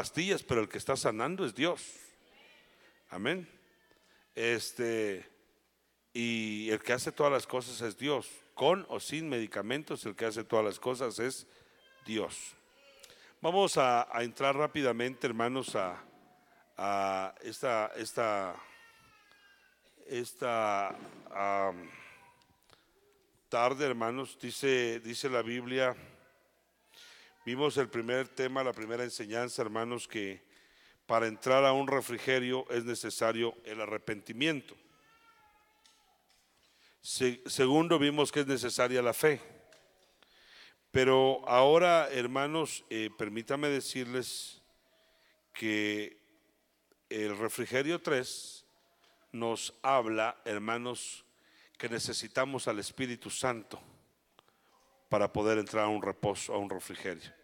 pastillas, pero el que está sanando es Dios. Amén. Este, y el que hace todas las cosas es Dios. Con o sin medicamentos, el que hace todas las cosas es Dios. Vamos a, entrar rápidamente, hermanos, a, esta, esta, esta tarde, hermanos. Dice, dice la Biblia. Vimos el primer tema, la primera enseñanza, hermanos, que para entrar a un refrigerio es necesario el arrepentimiento. segundo, vimos que es necesaria la fe. Pero ahora, hermanos, eh, permítame decirles que el refrigerio 3 nos habla, hermanos, que necesitamos al Espíritu Santo para poder entrar a un reposo, a un refrigerio.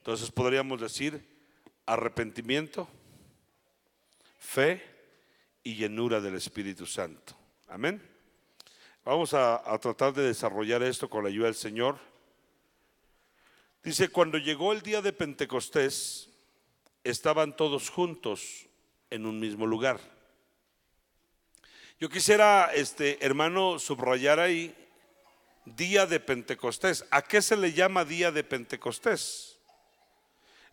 Entonces podríamos decir arrepentimiento, fe y llenura del Espíritu Santo. Amén. Vamos a, tratar de desarrollar esto con la ayuda del Señor. Dice, cuando llegó el día de Pentecostés, estaban todos juntos en un mismo lugar. Yo quisiera, este hermano, subrayar ahí día de Pentecostés. ¿A qué se le llama día de Pentecostés?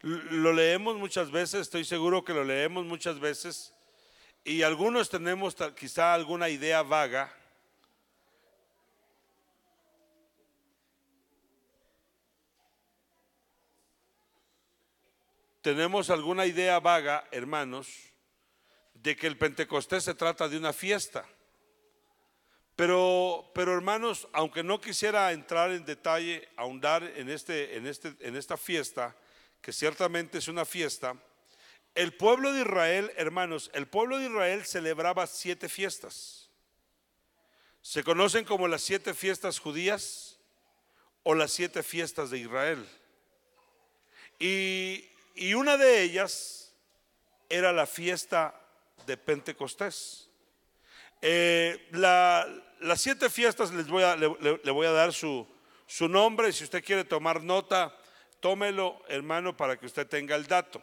Lo leemos muchas veces, estoy seguro que lo leemos muchas veces, y algunos tenemos quizá alguna idea vaga. Tenemos alguna idea vaga, hermanos, de que el Pentecostés se trata de una fiesta. Pero, pero hermanos, aunque no quisiera entrar en detalle, ahondar en, este, en, este, en esta fiesta, que ciertamente es una fiesta, el pueblo de Israel, hermanos, el pueblo de Israel celebraba siete fiestas. Se conocen como las siete fiestas judías o las siete fiestas de Israel. Y, una de ellas era la fiesta de Pentecostés. Eh, las siete fiestas les voy a, le, voy a dar su, su nombre, si usted quiere tomar nota, Tómelo, hermano, para que usted tenga el dato.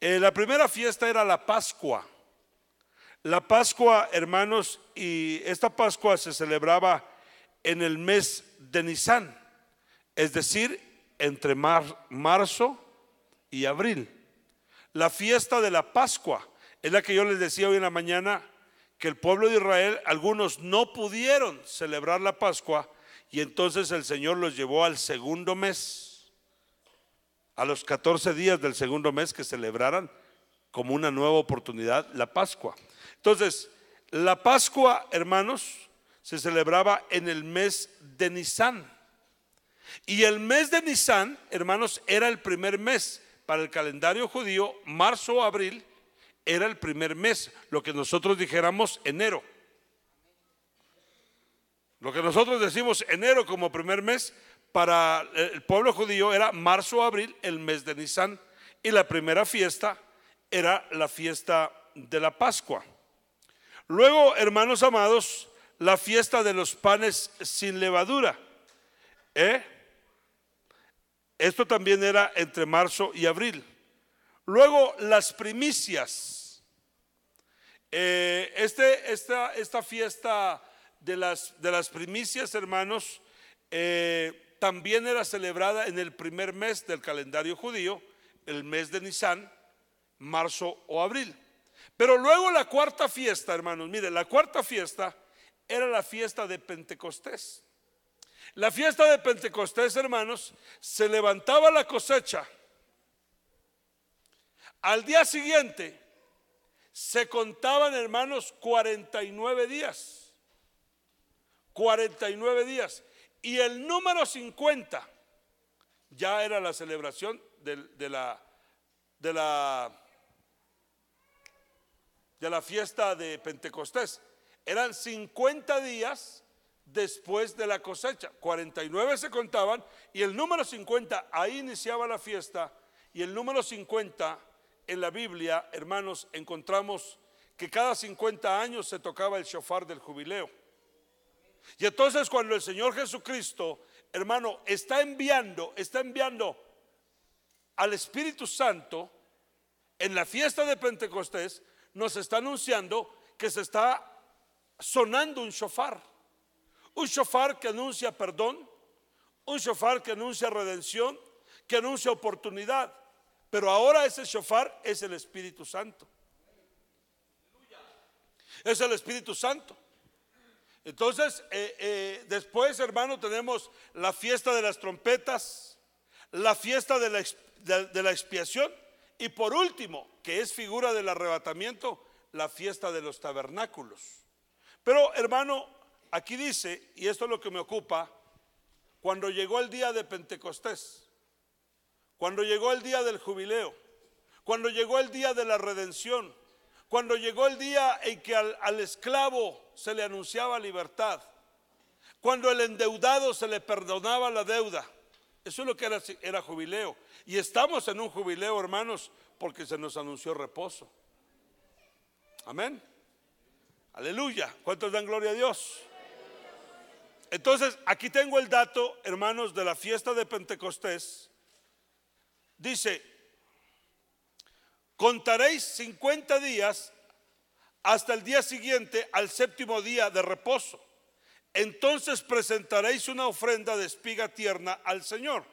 Eh, la primera fiesta era la Pascua. La Pascua, hermanos, y esta Pascua se celebraba en el mes de Nisan, es decir, entre marzo y abril. La fiesta de la Pascua es la que yo les decía hoy en la mañana que el pueblo de Israel, algunos no pudieron celebrar la Pascua y entonces el Señor los llevó al segundo mes a los 14 días del segundo mes que celebraran como una nueva oportunidad la Pascua. Entonces, la Pascua, hermanos, se celebraba en el mes de Nisan. Y el mes de Nisan, hermanos, era el primer mes para el calendario judío, marzo o abril, era el primer mes, lo que nosotros dijéramos enero. Lo que nosotros decimos enero como primer mes, para el pueblo judío era marzo o abril, el mes de Nisan, y la primera fiesta era la fiesta de la Pascua. Luego, hermanos amados, la fiesta de los panes sin levadura. ¿Eh? Esto también era entre marzo y abril. Luego, las primicias. Eh, este, esta, esta, fiesta de las, de las primicias, hermanos, eh, también era celebrada en el primer mes del calendario judío, el mes de Nisan, marzo o abril. Pero luego la cuarta fiesta, hermanos, mire, la cuarta fiesta era la fiesta de Pentecostés. La fiesta de Pentecostés, hermanos, se levantaba la cosecha. Al día siguiente se contaban, hermanos, 49 días. 49 días. Y el número 50 ya era la celebración de, la, de, la, de la fiesta de Pentecostés. Eran 50 días después de la cosecha. 49 se contaban y el número 50, ahí iniciaba la fiesta. Y el número 50 en la Biblia, hermanos, encontramos que cada 50 años se tocaba el shofar del jubileo. Y entonces cuando el Señor Jesucristo, hermano, está enviando, está enviando al Espíritu Santo en la fiesta de Pentecostés, nos está anunciando que se está sonando un shofar. Un shofar que anuncia perdón, un shofar que anuncia redención, que anuncia oportunidad. Pero ahora ese shofar es el Espíritu Santo. Es el Espíritu Santo. Entonces, eh, eh, después, hermano, tenemos la fiesta de las trompetas, la fiesta de la expiación y por último, que es figura del arrebatamiento, la fiesta de los tabernáculos. Pero, hermano, aquí dice, y esto es lo que me ocupa, cuando llegó el día de Pentecostés, cuando llegó el día del jubileo, cuando llegó el día de la redención, cuando llegó el día en que al, esclavo se le anunciaba libertad, cuando el endeudado se le perdonaba la deuda, eso es lo que era, era jubileo. Y estamos en un jubileo, hermanos, porque se nos anunció reposo. Amén. Aleluya. ¿Cuántos dan gloria a Dios? Entonces, aquí tengo el dato, hermanos, de la fiesta de Pentecostés. Dice, Contaréis 50 días hasta el día siguiente al séptimo día de reposo. Entonces presentaréis una ofrenda de espiga tierna al Señor.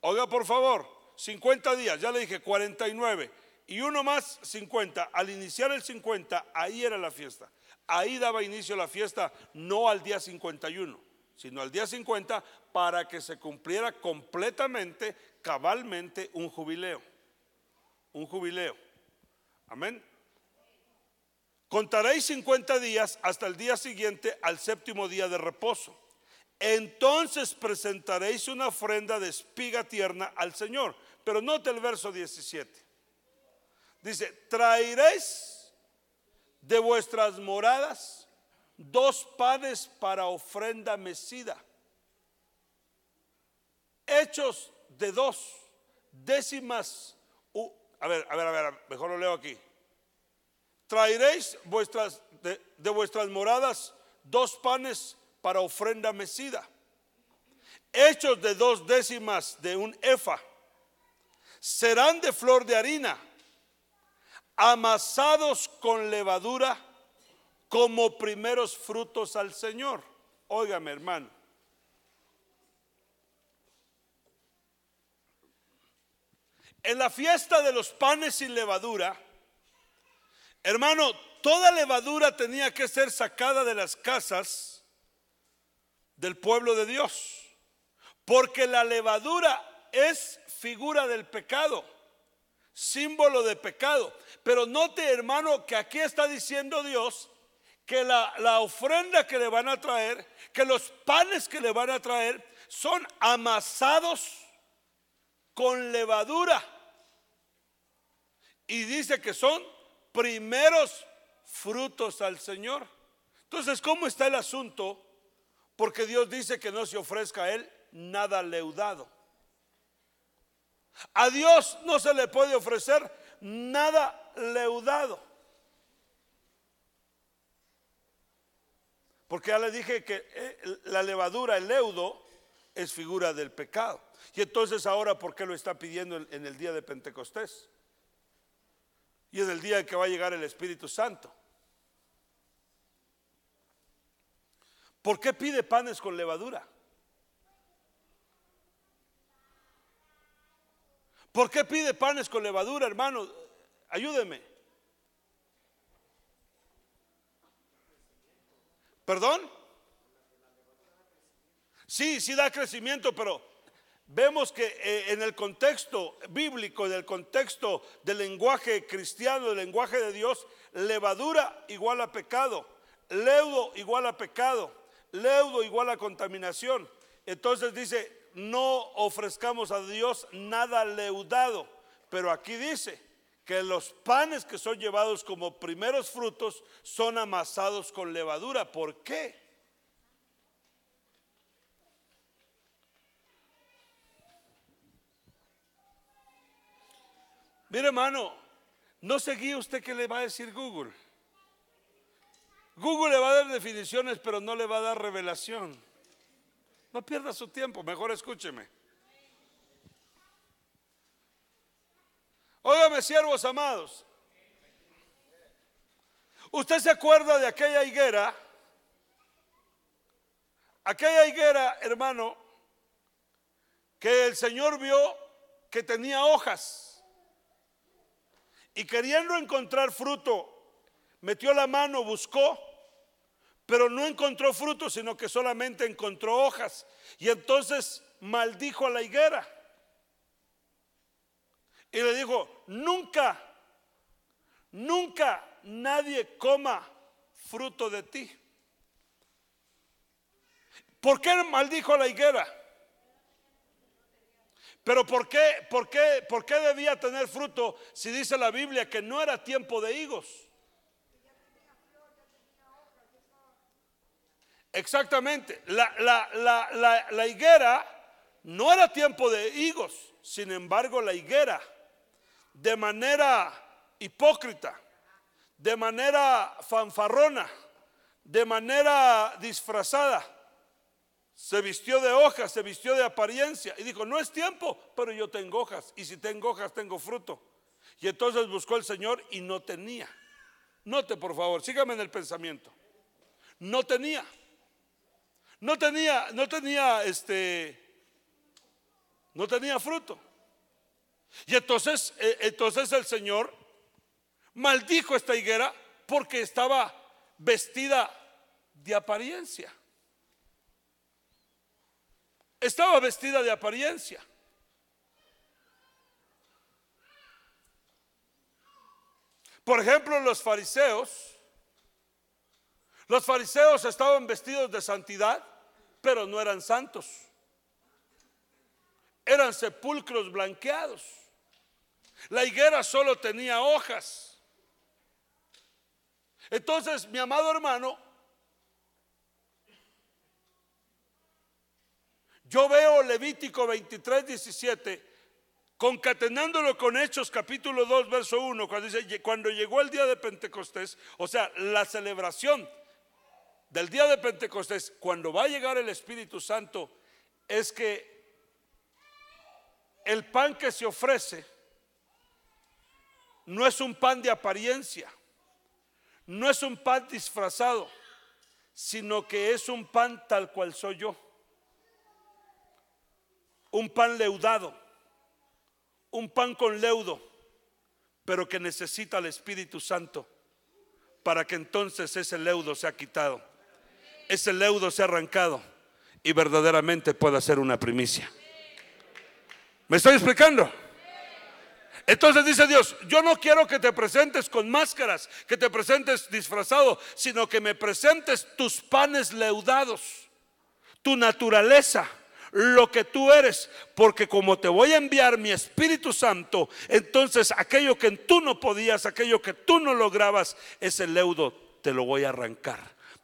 Oiga, por favor, 50 días, ya le dije 49, y uno más 50. Al iniciar el 50, ahí era la fiesta. Ahí daba inicio la fiesta, no al día 51, sino al día 50 para que se cumpliera completamente, cabalmente, un jubileo. Un jubileo. Amén. Contaréis 50 días hasta el día siguiente al séptimo día de reposo. Entonces presentaréis una ofrenda de espiga tierna al Señor. Pero note el verso 17. Dice, traeréis de vuestras moradas dos panes para ofrenda mecida, hechos de dos décimas u a ver, a ver, a ver, mejor lo leo aquí. Traeréis vuestras, de, vuestras moradas dos panes para ofrenda mecida, hechos de dos décimas de un efa. Serán de flor de harina, amasados con levadura como primeros frutos al Señor. Óigame, hermano. En la fiesta de los panes sin levadura, hermano, toda levadura tenía que ser sacada de las casas del pueblo de Dios, porque la levadura es figura del pecado, símbolo de pecado. Pero note, hermano, que aquí está diciendo Dios que la, la ofrenda que le van a traer, que los panes que le van a traer, son amasados con levadura. Y dice que son primeros frutos al Señor. Entonces, ¿cómo está el asunto? Porque Dios dice que no se ofrezca a Él nada leudado. A Dios no se le puede ofrecer nada leudado. Porque ya le dije que eh, la levadura, el leudo, es figura del pecado. Y entonces ahora, ¿por qué lo está pidiendo en el día de Pentecostés? Y en el día en que va a llegar el Espíritu Santo. ¿Por qué pide panes con levadura? ¿Por qué pide panes con levadura, hermano? Ayúdeme. ¿Perdón? Sí, sí da crecimiento, pero vemos que eh, en el contexto bíblico, en el contexto del lenguaje cristiano, del lenguaje de Dios, levadura igual a pecado, leudo igual a pecado, leudo igual a contaminación. Entonces dice, no ofrezcamos a Dios nada leudado, pero aquí dice que los panes que son llevados como primeros frutos son amasados con levadura. ¿Por qué? Mire hermano, no sé usted que le va a decir Google. Google le va a dar definiciones, pero no le va a dar revelación. No pierda su tiempo, mejor escúcheme. Óigame, siervos amados. ¿Usted se acuerda de aquella higuera? Aquella higuera, hermano, que el Señor vio que tenía hojas. Y queriendo encontrar fruto, metió la mano, buscó, pero no encontró fruto, sino que solamente encontró hojas. Y entonces maldijo a la higuera. Y le dijo, nunca, nunca nadie coma fruto de ti. ¿Por qué maldijo a la higuera? Pero ¿por qué, por, qué, ¿por qué debía tener fruto si dice la Biblia que no era tiempo de higos? Exactamente, la, la, la, la higuera no era tiempo de higos, sin embargo la higuera de manera hipócrita, de manera fanfarrona, de manera disfrazada, se vistió de hojas, se vistió de apariencia y dijo, no es tiempo, pero yo tengo hojas y si tengo hojas tengo fruto. Y entonces buscó el Señor y no tenía. Note por favor, sígame en el pensamiento. No tenía. No tenía, no tenía este, no tenía fruto. Y entonces, eh, entonces el Señor maldijo esta higuera porque estaba vestida de apariencia estaba vestida de apariencia. Por ejemplo, los fariseos, los fariseos estaban vestidos de santidad, pero no eran santos. Eran sepulcros blanqueados. La higuera solo tenía hojas. Entonces, mi amado hermano, Yo veo Levítico 23, 17, concatenándolo con Hechos capítulo 2, verso 1, cuando dice, cuando llegó el día de Pentecostés, o sea, la celebración del día de Pentecostés, cuando va a llegar el Espíritu Santo, es que el pan que se ofrece no es un pan de apariencia, no es un pan disfrazado, sino que es un pan tal cual soy yo un pan leudado, un pan con leudo, pero que necesita el Espíritu Santo para que entonces ese leudo sea quitado, ese leudo sea arrancado y verdaderamente pueda ser una primicia. ¿Me estoy explicando? Entonces dice Dios, yo no quiero que te presentes con máscaras, que te presentes disfrazado, sino que me presentes tus panes leudados, tu naturaleza lo que tú eres, porque como te voy a enviar mi Espíritu Santo, entonces aquello que tú no podías, aquello que tú no lograbas, ese leudo te lo voy a arrancar,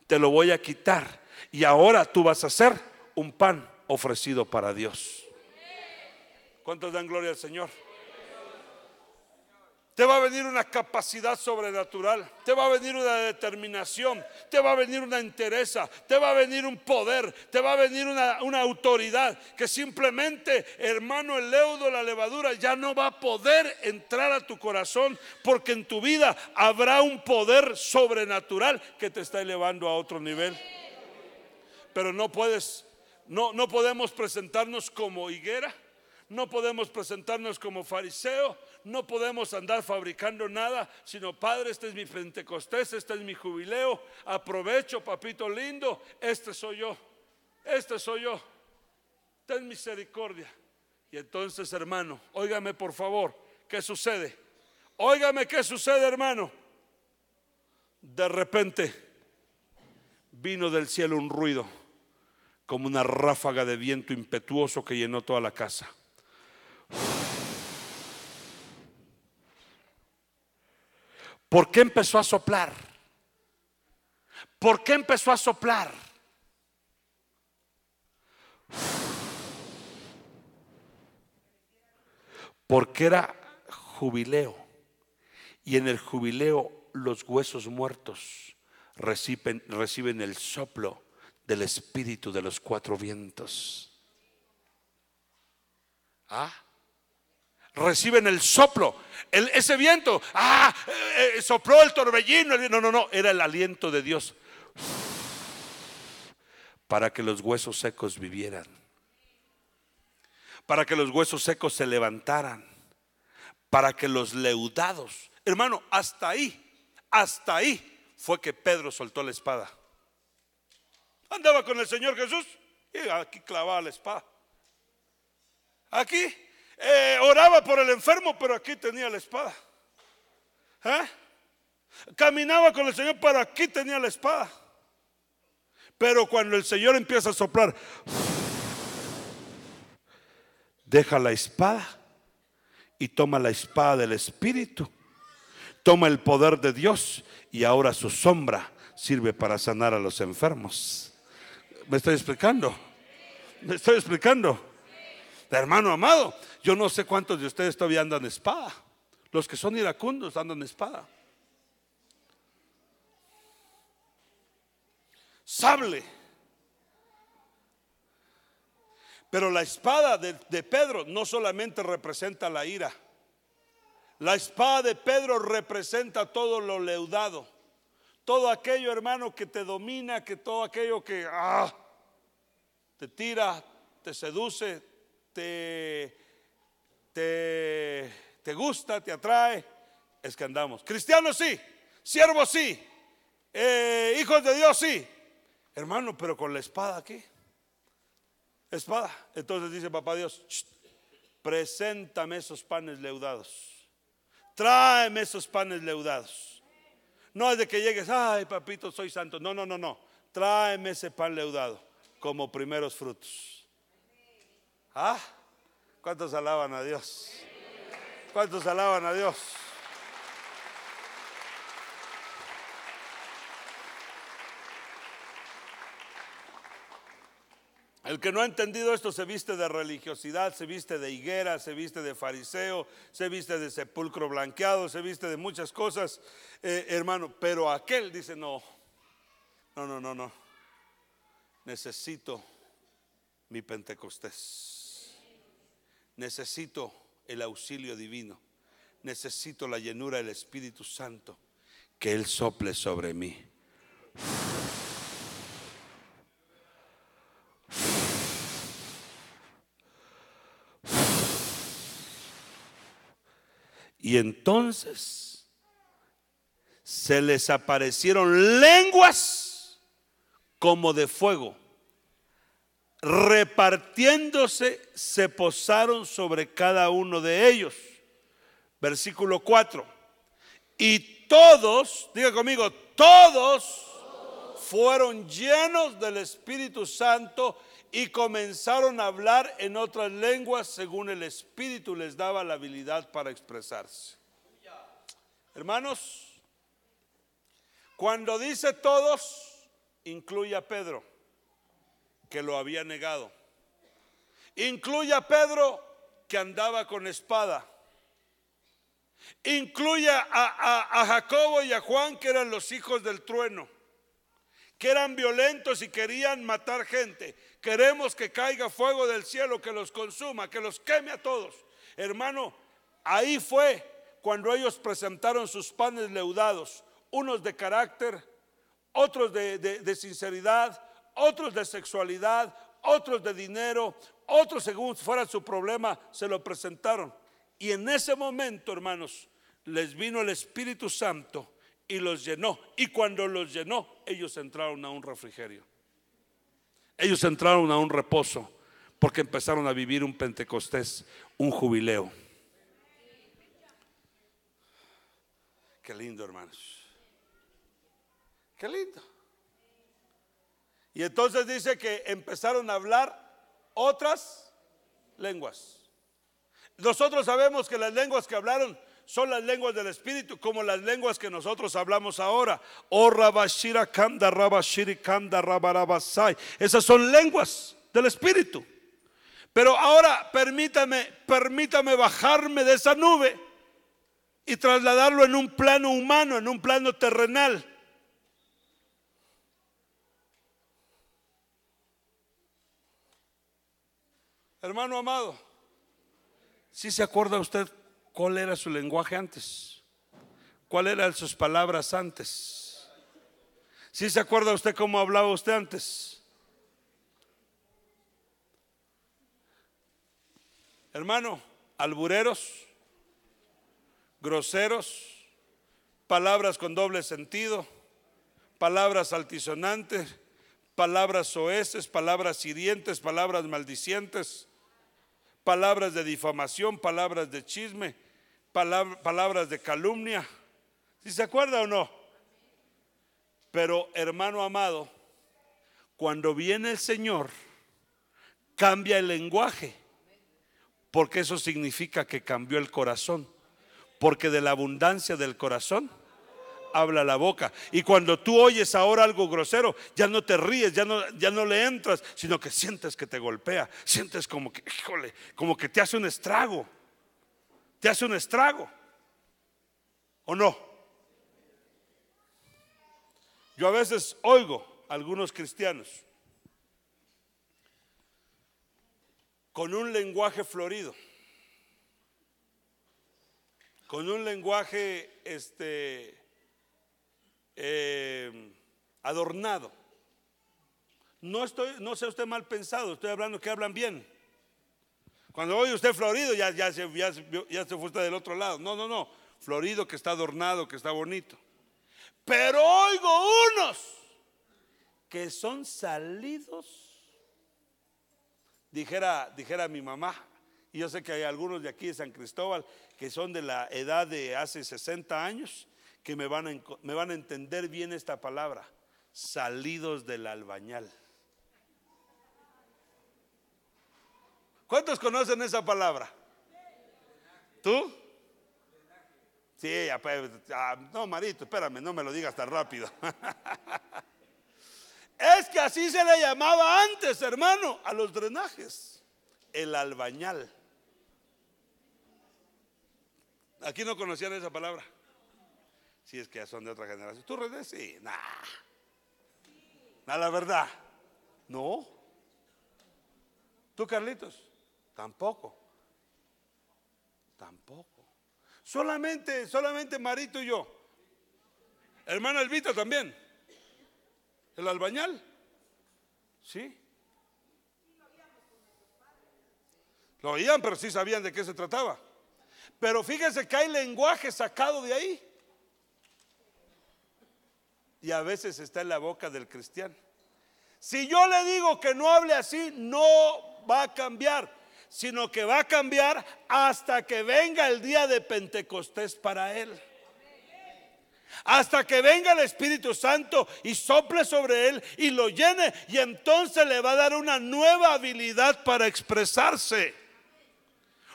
te lo voy a quitar. Y ahora tú vas a ser un pan ofrecido para Dios. ¿Cuántos dan gloria al Señor? Te va a venir una capacidad sobrenatural, te va a venir una determinación, te va a venir una entereza, te va a venir un poder, te va a venir una, autoridad que simplemente, hermano, el leudo, la levadura ya no va a poder entrar a tu corazón porque en tu vida habrá un poder sobrenatural que te está elevando a otro nivel. Pero no puedes, no, no podemos presentarnos como higuera. No podemos presentarnos como fariseo, no podemos andar fabricando nada, sino Padre, este es mi Pentecostés, este es mi jubileo. Aprovecho, papito lindo, este soy yo, este soy yo. Ten misericordia. Y entonces, hermano, óigame por favor, ¿qué sucede? Óigame qué sucede, hermano. De repente vino del cielo un ruido, como una ráfaga de viento impetuoso que llenó toda la casa. ¿Por qué empezó a soplar? ¿Por qué empezó a soplar? Porque era jubileo. Y en el jubileo los huesos muertos reciben, el soplo del espíritu de los cuatro vientos. ¿Ah? reciben el soplo. El, ese viento, ah, eh, eh, sopló el torbellino. no, no, no, era el aliento de Dios para que los huesos secos vivieran, para que los huesos secos se levantaran, para que los leudados, hermano, hasta ahí, hasta ahí fue que Pedro soltó la espada. Andaba con el Señor Jesús y aquí clavaba la espada. Aquí eh, oraba por el enfermo, pero aquí tenía la espada. ¿Eh? Caminaba con el Señor, pero aquí tenía la espada. Pero cuando el Señor empieza a soplar, deja la espada y toma la espada del Espíritu, toma el poder de Dios y ahora su sombra sirve para sanar a los enfermos. ¿Me estoy explicando? ¿Me estoy explicando? Hermano amado, yo no sé cuántos de ustedes todavía andan espada. Los que son iracundos andan espada. Sable. Pero la espada de, Pedro no solamente representa la ira. La espada de Pedro representa todo lo leudado. Todo aquello, hermano, que te domina, que todo aquello que ah, te tira, te seduce, te te, te gusta, te atrae, es que andamos. Cristianos sí, siervos sí, eh, hijos de Dios sí. Hermano, pero con la espada qué Espada. Entonces dice papá Dios, preséntame esos panes leudados. Tráeme esos panes leudados. No es de que llegues, ay papito, soy santo. No, no, no, no. Tráeme ese pan leudado como primeros frutos. ¿Ah? ¿Cuántos alaban a Dios? ¿Cuántos alaban a Dios? El que no ha entendido esto se viste de religiosidad, se viste de higuera, se viste de fariseo, se viste de sepulcro blanqueado, se viste de muchas cosas, eh, hermano. Pero aquel dice, no, no, no, no, no. Necesito mi Pentecostés. Necesito el auxilio divino. Necesito la llenura del Espíritu Santo. Que Él sople sobre mí. Y entonces se les aparecieron lenguas como de fuego repartiéndose, se posaron sobre cada uno de ellos. Versículo 4. Y todos, diga conmigo, todos fueron llenos del Espíritu Santo y comenzaron a hablar en otras lenguas según el Espíritu les daba la habilidad para expresarse. Hermanos, cuando dice todos, incluye a Pedro que lo había negado. Incluye a Pedro que andaba con espada. Incluye a, Jacobo y a Juan que eran los hijos del trueno, que eran violentos y querían matar gente. Queremos que caiga fuego del cielo, que los consuma, que los queme a todos. Hermano, ahí fue cuando ellos presentaron sus panes leudados, unos de carácter, otros de sinceridad, otros de sexualidad, otros de dinero, otros según fuera su problema, se lo presentaron. Y en ese momento, hermanos, les vino el Espíritu Santo y los llenó. Y cuando los llenó, ellos entraron a un refrigerio. Ellos entraron a un reposo porque empezaron a vivir un Pentecostés, un jubileo. Qué lindo, hermanos. Qué lindo. Y entonces dice que empezaron a hablar otras lenguas. Nosotros sabemos que las lenguas que hablaron son las lenguas del Espíritu, como las lenguas que nosotros hablamos ahora. kanda kanda Esas son lenguas del Espíritu. Pero ahora permítame, permítame bajarme de esa nube y trasladarlo en un plano humano, en un plano terrenal. Hermano amado, si se acuerda usted cuál era su lenguaje antes, cuál eran sus palabras antes, si se acuerda usted cómo hablaba usted antes. Hermano, albureros, groseros, palabras con doble sentido, palabras altisonantes palabras soeces, palabras hirientes, palabras maldicientes, palabras de difamación, palabras de chisme, palabras de calumnia. ¿Si se acuerda o no? Pero hermano amado, cuando viene el Señor, cambia el lenguaje, porque eso significa que cambió el corazón, porque de la abundancia del corazón habla la boca. Y cuando tú oyes ahora algo grosero, ya no te ríes, ya no, ya no le entras, sino que sientes que te golpea, sientes como que, híjole, como que te hace un estrago. Te hace un estrago. ¿O no? Yo a veces oigo a algunos cristianos con un lenguaje florido, con un lenguaje este eh, adornado. No, estoy, no sea usted mal pensado, estoy hablando que hablan bien. Cuando oye usted florido, ya, ya, se, ya, se fue usted del otro lado. No, no, no. Florido que está adornado, que está bonito. Pero oigo unos que son salidos, dijera, dijera mi mamá, y yo sé que hay algunos de aquí de San Cristóbal que son de la edad de hace 60 años que me van, a, me van a entender bien esta palabra, salidos del albañal. ¿Cuántos conocen esa palabra? ¿Tú? Sí, pues, no, Marito, espérame, no me lo digas tan rápido. Es que así se le llamaba antes, hermano, a los drenajes, el albañal. Aquí no conocían esa palabra. Si es que ya son de otra generación. ¿Tú redes? Sí, nah. Nah, la verdad. No. ¿Tú Carlitos? Tampoco. Tampoco. Solamente, solamente Marito y yo. Hermana Elvita también. El albañal. ¿Sí? Lo oían, pero sí sabían de qué se trataba. Pero fíjense que hay lenguaje sacado de ahí y a veces está en la boca del cristiano. Si yo le digo que no hable así, no va a cambiar, sino que va a cambiar hasta que venga el día de Pentecostés para él. Hasta que venga el Espíritu Santo y sople sobre él y lo llene. Y entonces le va a dar una nueva habilidad para expresarse.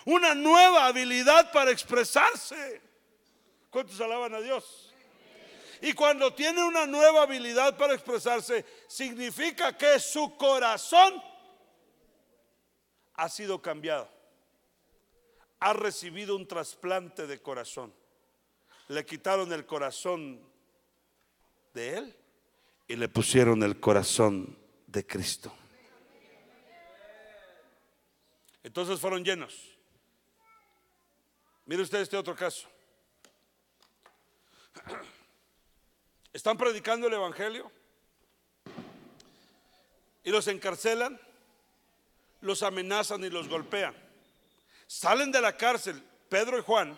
Una nueva habilidad para expresarse. ¿Cuántos alaban a Dios? Y cuando tiene una nueva habilidad para expresarse, significa que su corazón ha sido cambiado. Ha recibido un trasplante de corazón. Le quitaron el corazón de él y le pusieron el corazón de Cristo. Entonces fueron llenos. Mire usted este otro caso. ¿Están predicando el Evangelio? Y los encarcelan, los amenazan y los golpean. Salen de la cárcel, Pedro y Juan,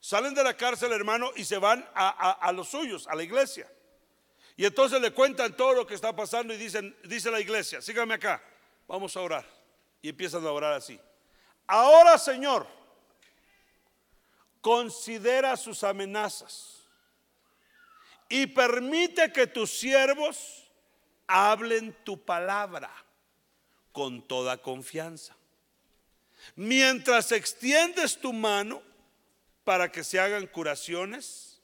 salen de la cárcel, hermano, y se van a, a, los suyos, a la iglesia. Y entonces le cuentan todo lo que está pasando y dicen, dice la iglesia, síganme acá, vamos a orar. Y empiezan a orar así. Ahora, Señor, considera sus amenazas y permite que tus siervos hablen tu palabra con toda confianza. Mientras extiendes tu mano para que se hagan curaciones,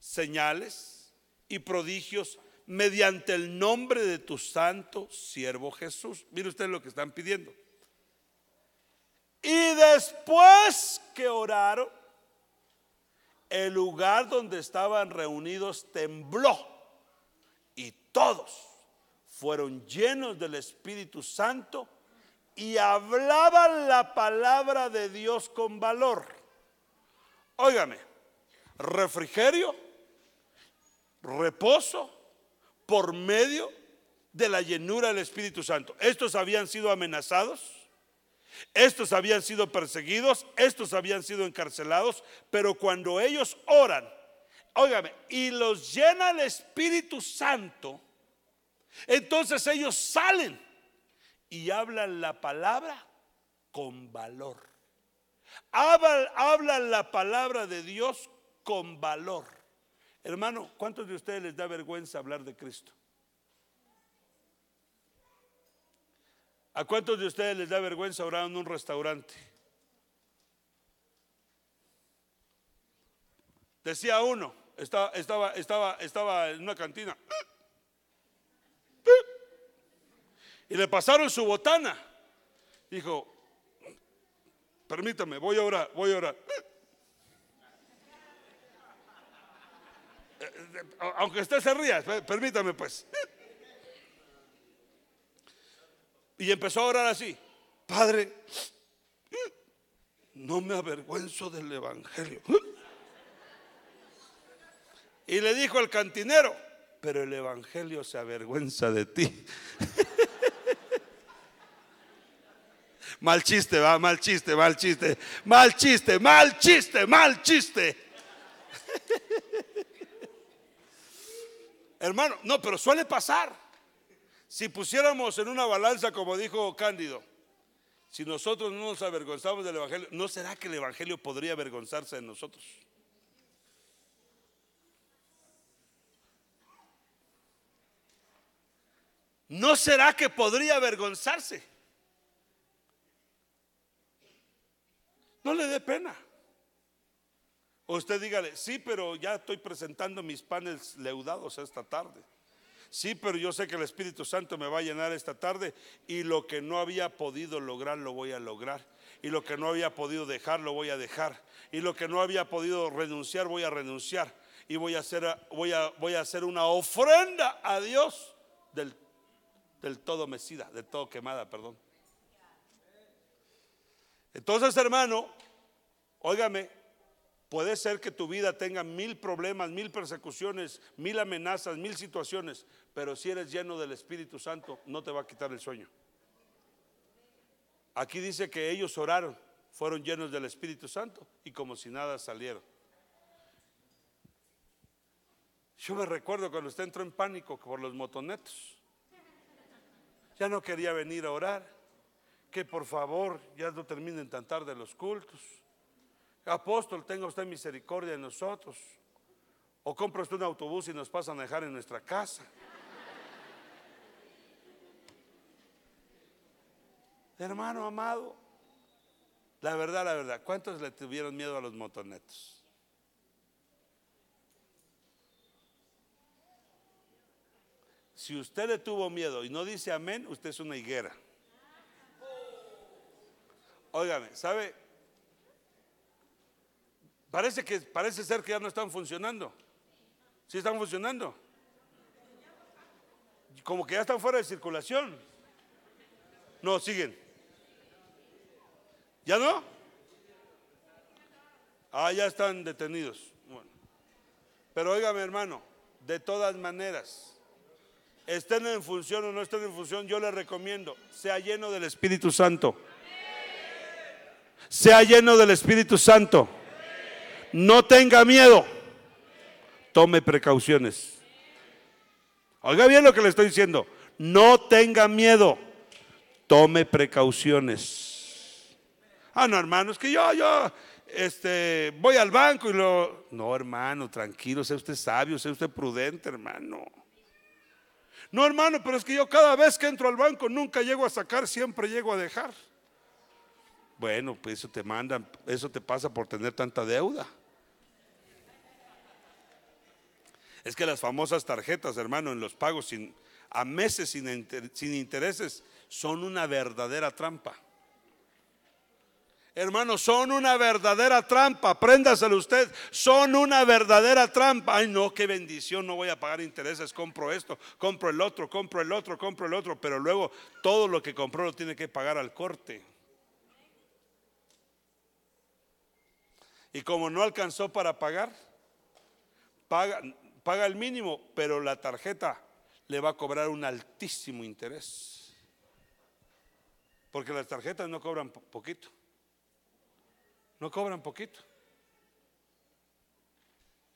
señales y prodigios mediante el nombre de tu santo siervo Jesús. Mire usted lo que están pidiendo. Y después que oraron, el lugar donde estaban reunidos tembló y todos fueron llenos del Espíritu Santo y hablaban la palabra de Dios con valor. Óigame, refrigerio, reposo por medio de la llenura del Espíritu Santo. Estos habían sido amenazados estos habían sido perseguidos, estos habían sido encarcelados, pero cuando ellos oran, óigame, y los llena el Espíritu Santo, entonces ellos salen y hablan la palabra con valor. Hablan, hablan la palabra de Dios con valor. Hermano, ¿cuántos de ustedes les da vergüenza hablar de Cristo? ¿A cuántos de ustedes les da vergüenza orar en un restaurante? Decía uno, estaba, estaba, estaba, estaba en una cantina. Y le pasaron su botana. Dijo, permítame, voy a orar, voy a orar. Eh, eh, aunque usted se ría, eh, permítame pues. Y empezó a orar así, Padre, mm, no me avergüenzo del Evangelio. Y le dijo al cantinero, pero el Evangelio se avergüenza de ti. mal chiste, va, mal chiste, mal chiste, mal chiste, mal chiste, mal chiste. Hermano, no, pero suele pasar. Si pusiéramos en una balanza, como dijo Cándido, si nosotros no nos avergonzamos del Evangelio, ¿no será que el Evangelio podría avergonzarse de nosotros? ¿No será que podría avergonzarse? No le dé pena. O usted dígale, sí, pero ya estoy presentando mis paneles leudados esta tarde sí, pero yo sé que el Espíritu Santo me va a llenar esta tarde y lo que no había podido lograr lo voy a lograr. Y lo que no había podido dejar lo voy a dejar. Y lo que no había podido renunciar voy a renunciar. Y voy a hacer, voy a, voy a hacer una ofrenda a Dios del, del todo mecida, del todo quemada, perdón. Entonces, hermano, óigame, Puede ser que tu vida tenga mil problemas, mil persecuciones, mil amenazas, mil situaciones, pero si eres lleno del Espíritu Santo, no te va a quitar el sueño. Aquí dice que ellos oraron, fueron llenos del Espíritu Santo y como si nada salieron. Yo me recuerdo cuando usted entró en pánico por los motonetos. Ya no quería venir a orar. Que por favor ya no terminen tan tarde los cultos Apóstol, tenga usted misericordia de nosotros. O compra usted un autobús y nos pasa a dejar en nuestra casa. Hermano amado, la verdad, la verdad, ¿cuántos le tuvieron miedo a los motonetos? Si usted le tuvo miedo y no dice amén, usted es una higuera. Óigame, ¿sabe Parece que parece ser que ya no están funcionando. Sí están funcionando. Como que ya están fuera de circulación. No, siguen. ¿Ya no? Ah, ya están detenidos. Bueno. Pero oígame, hermano, de todas maneras, estén en función o no estén en función, yo les recomiendo, sea lleno del Espíritu Santo. Sea lleno del Espíritu Santo. No tenga miedo. Tome precauciones. Oiga bien lo que le estoy diciendo. No tenga miedo. Tome precauciones. Ah, no, hermano, es que yo, yo, este, voy al banco y lo... No, hermano, tranquilo, sea usted sabio, sea usted prudente, hermano. No, hermano, pero es que yo cada vez que entro al banco nunca llego a sacar, siempre llego a dejar. Bueno, pues eso te manda eso te pasa por tener tanta deuda. Es que las famosas tarjetas, hermano, en los pagos a meses sin, intereses son una verdadera trampa. Hermano son una verdadera trampa. préndaselo usted. Son una verdadera trampa. Ay, no, qué bendición. No voy a pagar intereses. Compro esto, compro el otro, compro el otro, compro el otro. Pero luego todo lo que compró lo tiene que pagar al corte. Y como no alcanzó para pagar, paga, paga el mínimo, pero la tarjeta le va a cobrar un altísimo interés. Porque las tarjetas no cobran poquito. No cobran poquito.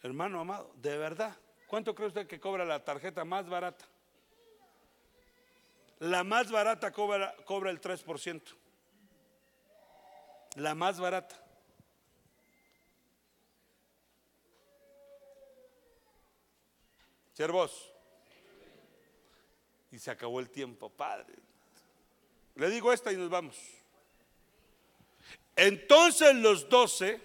Hermano amado, de verdad, ¿cuánto cree usted que cobra la tarjeta más barata? La más barata cobra, cobra el 3%. La más barata. Y se acabó el tiempo, Padre. Le digo esta y nos vamos. Entonces los doce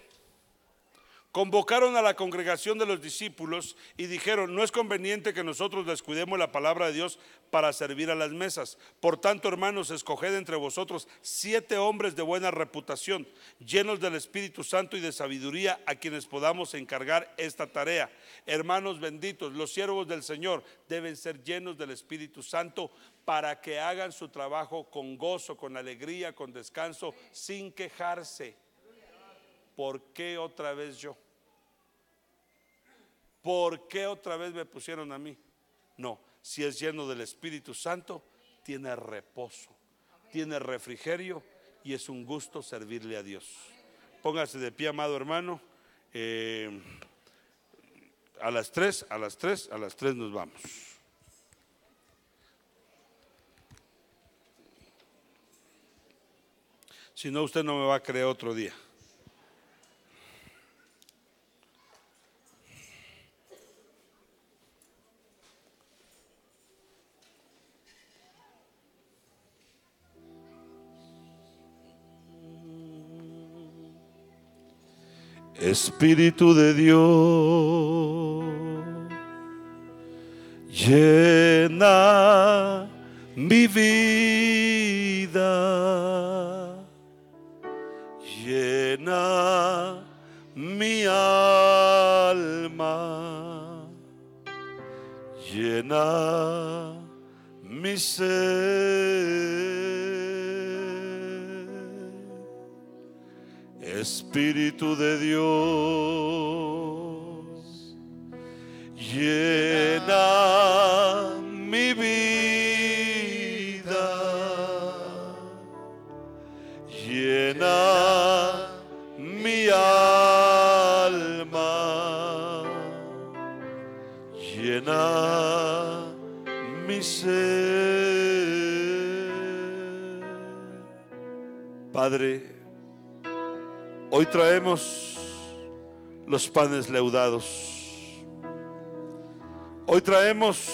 convocaron a la congregación de los discípulos y dijeron, no es conveniente que nosotros descuidemos la palabra de Dios para servir a las mesas. Por tanto, hermanos, escoged entre vosotros siete hombres de buena reputación, llenos del Espíritu Santo y de sabiduría, a quienes podamos encargar esta tarea. Hermanos benditos, los siervos del Señor deben ser llenos del Espíritu Santo para que hagan su trabajo con gozo, con alegría, con descanso, sin quejarse ¿por qué otra vez yo? ¿Por qué otra vez me pusieron a mí? No, si es lleno del Espíritu Santo, tiene reposo, tiene refrigerio y es un gusto servirle a Dios. Póngase de pie, amado hermano. Eh, a las tres, a las tres, a las tres nos vamos. Si no, usted no me va a creer otro día. Espíritu de Dios, llena mi vida, llena mi alma, llena mi ser Espíritu de Dios, llena mi vida, llena mi alma, llena mi ser. Padre, Hoy traemos los panes leudados. Hoy traemos,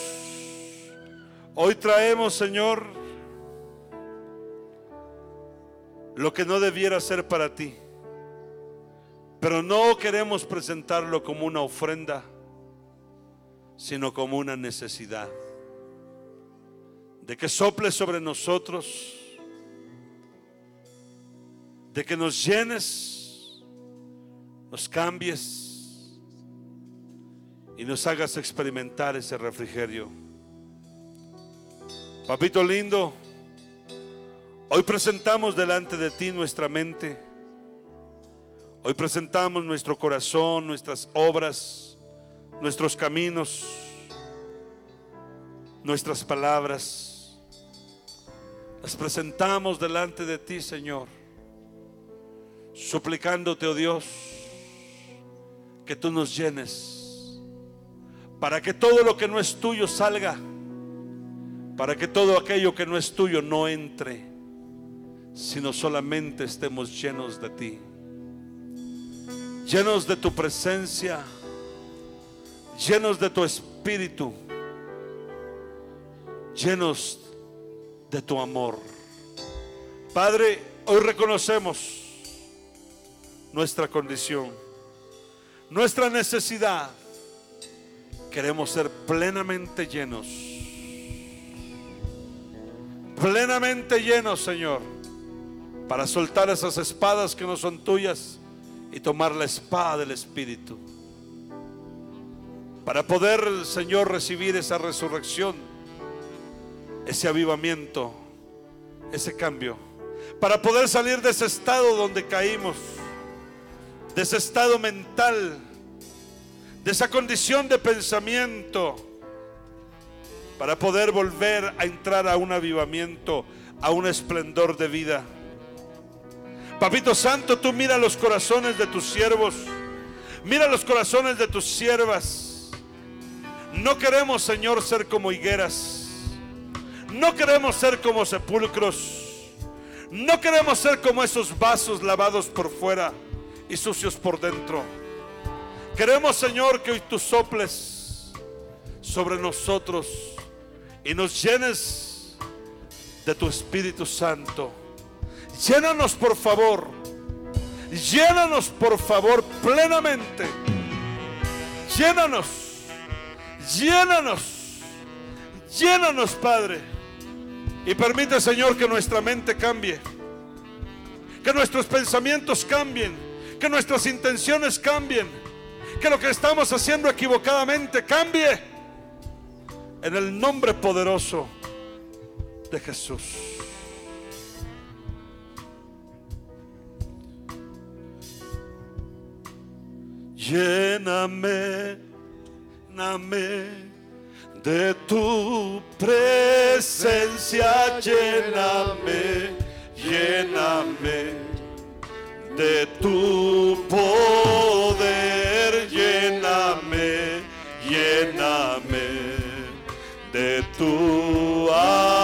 hoy traemos, Señor, lo que no debiera ser para ti. Pero no queremos presentarlo como una ofrenda, sino como una necesidad. De que sople sobre nosotros, de que nos llenes nos cambies y nos hagas experimentar ese refrigerio. Papito lindo, hoy presentamos delante de ti nuestra mente, hoy presentamos nuestro corazón, nuestras obras, nuestros caminos, nuestras palabras. Las presentamos delante de ti, Señor, suplicándote, oh Dios, que tú nos llenes, para que todo lo que no es tuyo salga, para que todo aquello que no es tuyo no entre, sino solamente estemos llenos de ti, llenos de tu presencia, llenos de tu espíritu, llenos de tu amor. Padre, hoy reconocemos nuestra condición nuestra necesidad, queremos ser plenamente llenos. Plenamente llenos, Señor, para soltar esas espadas que no son tuyas y tomar la espada del Espíritu. Para poder, Señor, recibir esa resurrección, ese avivamiento, ese cambio. Para poder salir de ese estado donde caímos de ese estado mental, de esa condición de pensamiento, para poder volver a entrar a un avivamiento, a un esplendor de vida. Papito Santo, tú mira los corazones de tus siervos, mira los corazones de tus siervas. No queremos, Señor, ser como higueras. No queremos ser como sepulcros. No queremos ser como esos vasos lavados por fuera y sucios por dentro. Queremos, Señor, que hoy tú soples sobre nosotros y nos llenes de tu Espíritu Santo. Llénanos, por favor. Llénanos, por favor, plenamente. Llénanos. Llénanos. Llénanos, Padre. Y permite, Señor, que nuestra mente cambie. Que nuestros pensamientos cambien que nuestras intenciones cambien, que lo que estamos haciendo equivocadamente cambie. En el nombre poderoso de Jesús. Lléname, lléname de tu presencia, lléname, lléname de tu poder, lléname, lléname de tu amor.